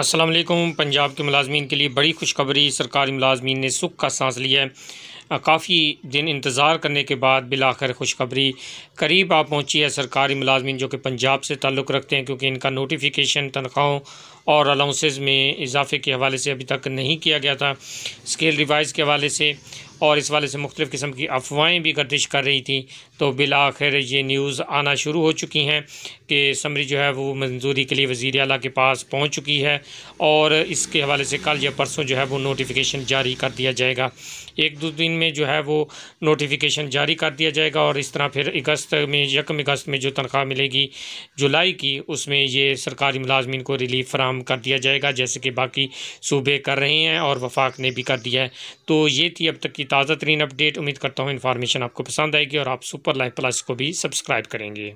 असलम पंजाब के मुलाजमीन के लिए बड़ी खुशखबरी सरकारी मुलाजमीन ने सुख का सांस लिया है काफ़ी दिन इंतज़ार करने के बाद बिल आख़िर खुशखबरी करीब आ पहुँची है सरकारी मुलाजमन जो कि पंजाब से ताल्लुक़ रखते हैं क्योंकि इनका नोटिफिकेशन तनख्वाहों और अलाउंसेज में इजाफे के हवाले से अभी तक नहीं किया गया था स्केल रिवाइज़ के हवाले से और इस वाले से मुख्तफ़ किस्म की अफवाहें भी गर्दिश कर रही थी तो बिल आखिर ये न्यूज़ आना शुरू हो चुकी हैं कि समरी जो है वो मंजूरी के लिए वज़ी अला के पास पहुँच चुकी है और इसके हवाले से कल या परसों जो है वो नोटिफिकेशन जारी कर दिया जाएगा एक दो दिन में जो है वो नोटिफिकेशन जारी कर दिया जाएगा और इस तरह फिर अगस्त में यकम अगस्त में जो तनख्वाह मिलेगी जुलाई की उसमें ये सरकारी मुलाजमन को रिलीफ फ्राहम कर दिया जाएगा जैसे कि बाकी सूबे कर रहे हैं और वफाक ने भी कर दिया है तो ये थी अब तक की ताज़ा तरीन अपडेट उम्मीद करता हूँ इन्फॉर्मेशन आपको पसंद आएगी और आप सुपर लाइफ प्लस को भी सब्सक्राइब करेंगे